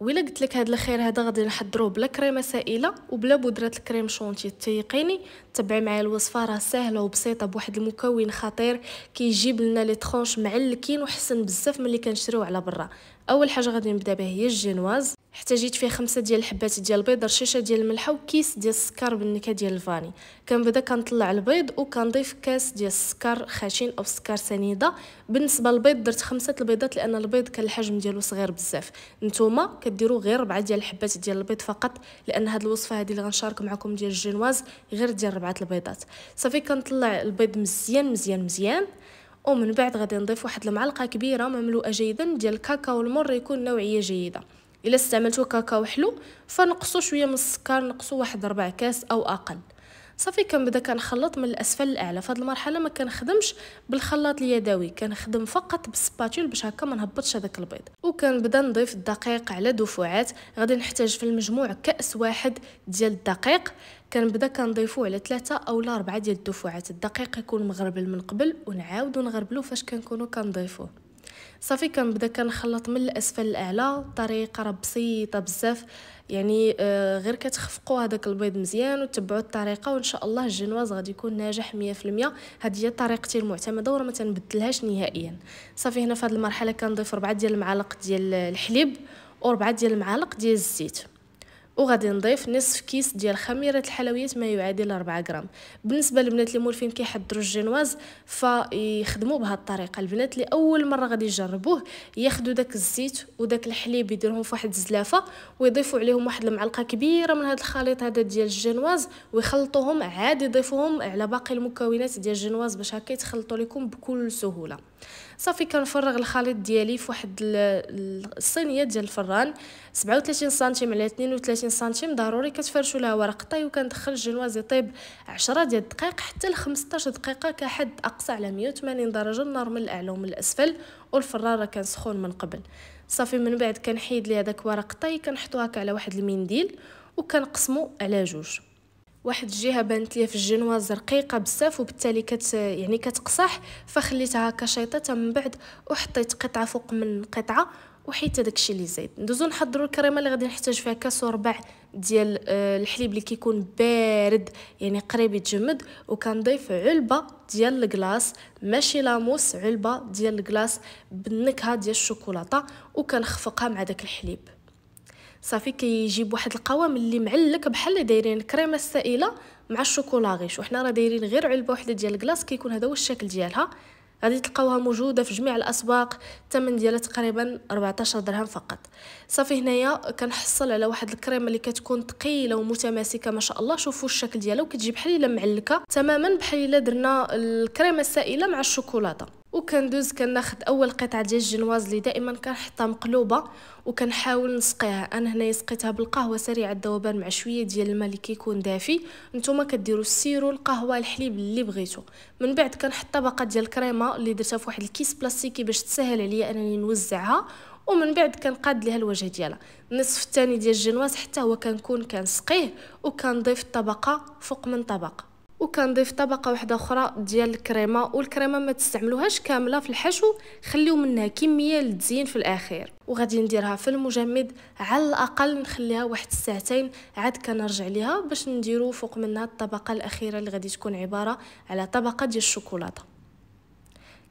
وإلا قلت لك هاد الخير هذا غادي نحضروه بلا كريمه سائله وبلا بودره الكريم شونتي تيقيني تبعي معايا الوصفه راه سهله وبسيطه بواحد المكون خطير كيجيب كي لنا لي ترونش معلكين وحسن بزاف ملي كنشريو على برا اول حاجه غادي نبدا بها هي الجينواز احتاجيت فيه خمسة ديال الحبات ديال البيض رشيشه ديال الملحه وكيس ديال السكر بالنكهه ديال الفاني كنبدا كنطلع البيض وكنضيف كاس ديال السكر خشن او سكر سنيده بالنسبه للبيض درت خمسة البيضات لان البيض كان الحجم ديالو صغير بزاف نتوما كديروا غير ربعه ديال الحبات ديال البيض فقط لان هاد الوصفه هادي اللي غنشارك معكم ديال الجينواز غير ديال ربعه البيضات صافي كنطلع البيض مزيان مزيان مزيان ومن بعد غادي نضيف واحد المعلقه كبيره مملوءه جيدا ديال الكاكاو المر يكون نوعيه جيده الا استعملتو كاكاو حلو فنقصو شويه من السكر نقصو واحد ربع كاس او اقل صافي كنبدا كنخلط من الاسفل للاعلى فهاد المرحله ما كنخدمش بالخلاط اليدوي كنخدم فقط بالسباتول باش هكا ما نهبطش هذاك البيض وكنبدا نضيف الدقيق على دفوعات غادي نحتاج في المجموع كاس واحد ديال الدقيق كنبدا كنضيفو على ثلاثة او أربعة ديال الدفوعات الدقيق يكون مغربل من قبل ونعاودو نغربلو فاش كنكونو كنضيفوه صافي كان بدا كنخلط من الاسفل الاعلى طريقه راه بسيطه بزاف يعني آه، غير كتخفقوا هذاك البيض مزيان وتبعوا الطريقه وان شاء الله الجنواز غادي يكون ناجح 100% هذه هي طريقتي المعتمده وراه ما تنبدلهاش نهائيا صافي هنا في هذه المرحله كنضيف 4 ديال المعالق ديال الحليب و4 ديال المعالق ديال الزيت وغادي نضيف نصف كيس ديال خميره الحلويات ما يعادل 4 غرام بالنسبه للبنات اللي مولفين كيحضروا الجينواز فيخدموا بهذه الطريقه البنات اللي اول مره غادي يجربوه ياخذوا داك الزيت وداك الحليب يديرهم في واحد الزلافه ويضيفوا عليهم واحد المعلقه كبيره من هذا الخليط هذا ديال الجينواز ويخلطوهم عادي يضيفوهم على باقي المكونات ديال الجينواز باش هكا يتخلطوا لكم بكل سهوله صافي كنفرغ الخليط ديالي في واحد الصينيه ديال الفران 37 سنتيم على 32 سنتيم ضروري كتفرشوا لها ورق طي وكندخل الجنواز يطيب 10 ديال الدقائق حتى ل 15 دقيقه كحد اقصى على 180 درجه النار من الاعلى ومن الاسفل والفران راه كان سخون من قبل صافي من بعد كنحيد لي هذاك ورق طي كنحطو هكا على واحد المنديل وكنقسمو على جوج واحد الجهه بانت ليا في الجنواز رقيقه بزاف وبالتالي كت يعني كتقصح فخليتها هكا شيطه تم بعد وحطيت قطعه فوق من قطعه وحيت داكشي اللي زايد ندوزو نحضروا الكريمه اللي غادي نحتاج فيها كاس وربع ديال آه، الحليب اللي كيكون بارد يعني قريب يتجمد وكنضيف علبه ديال الكلاص ماشي لاموس علبه ديال الكلاص بالنكهه ديال الشوكولاته وكنخفقها مع داك الحليب صافي كيجيب واحد القوام اللي معلك بحال دايرين الكريمه السائله مع الشوكولا غيش وحنا راه دايرين غير علبه وحده ديال الكلاص كيكون هذا هو الشكل ديالها غادي تلقاوها موجوده في جميع الاسواق الثمن ديالها تقريبا 14 درهم فقط صافي هنايا كنحصل على واحد الكريمه اللي كتكون ثقيله ومتماسكه ما شاء الله شوفوا الشكل ديالها وكتجي بحال الا معلكه تماما بحال الا درنا الكريمه السائله مع الشوكولاته وكندوز كناخد اول قطعه ديال الجنواز اللي دائما كنحطها مقلوبه وكنحاول نسقيها انا هنايا سقيتها بالقهوه سريعه الذوبان مع شويه ديال الماء اللي كيكون دافي نتوما كديروا السيرو القهوه الحليب اللي بغيتو من بعد كنحط طبقه ديال الكريمه اللي درتها في واحد الكيس بلاستيكي باش تسهل عليا انني نوزعها ومن بعد كنقاد ليها الوجه ديالها النصف الثاني ديال الجنواز حتى هو كنكون كنسقيه وكنضيف الطبقه فوق من طبقه وكنضيف طبقه واحده اخرى ديال الكريمه والكريمه ما تستعملوهاش كامله في الحشو خليو منها كميه للتزيين في الاخير وغادي نديرها في المجمد على الاقل نخليها واحد ساعتين عاد كنرجع ليها باش نديرو فوق منها الطبقه الاخيره اللي غادي تكون عباره على طبقه ديال الشوكولاته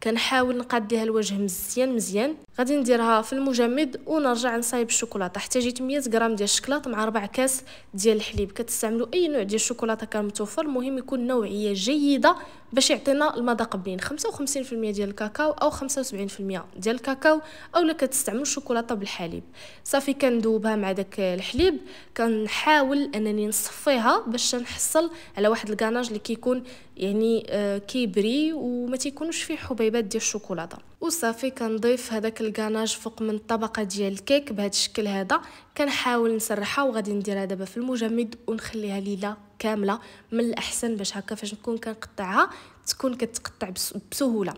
كنحاول نقاديها الوجه مزيان مزيان غادي نديرها في المجمد ونرجع نصايب الشوكولاته احتاجيت 100 غرام ديال الشكلاط مع 4 كاس ديال الحليب كتستعملوا اي نوع ديال الشوكولاته كان متوفر المهم يكون نوعيه جيده باش يعطينا المذاق بنين 55% ديال الكاكاو او 75% ديال الكاكاو اولا كتستعملوا الشوكولاته بالحليب صافي كندوبها مع داك الحليب كنحاول انني نصفيها باش نحصل على واحد الكاناج اللي كيكون يعني آه، كيبري وما تيكونش فيه حبيب مغربات ديال الشوكولاته وصافي كنضيف هذاك الكاناج فوق من الطبقه ديال الكيك بهذا الشكل هذا كنحاول نسرحها وغادي نديرها دابا في المجمد ونخليها ليله كامله من الاحسن باش هكا فاش نكون كنقطعها تكون كتقطع بسهوله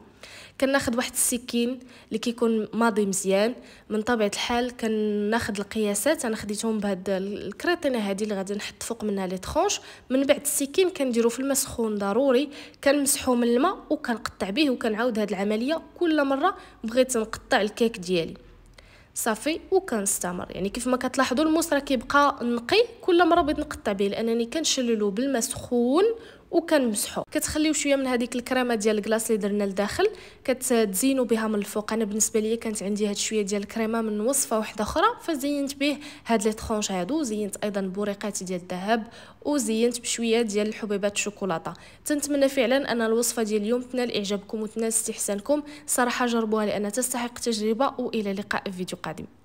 كناخذ واحد السكين اللي كيكون ماضي مزيان من طبيعه الحال كناخذ القياسات انا خديتهم بهاد الكريطينه هذه اللي غادي نحط فوق منها لي ترونش من بعد السكين كنديرو في الماء سخون ضروري كنمسحو من الماء وكنقطع به وكنعاود هاد العمليه كل مره بغيت نقطع الكيك ديالي صافي وكنستمر يعني كيف ما كتلاحظوا الموس راه كيبقى نقي كل مره بغيت نقطع به لانني كنشللو بالماء سخون وكنمسحو كتخليو شويه من هذيك الكريمه ديال الكلاص اللي درنا لداخل كتزينو بها من الفوق انا بالنسبه ليا كانت عندي هاد شويه ديال الكريمه من وصفه واحده اخرى فزينت به هاد لي طرونج هادو زينت ايضا بوريقات ديال الذهب وزينت بشويه ديال الحبيبات الشوكولاته تنتمنى فعلا ان الوصفه ديال اليوم تنال اعجابكم وتنال استحسانكم صراحه جربوها لان تستحق تجربه والى لقاء في فيديو قادم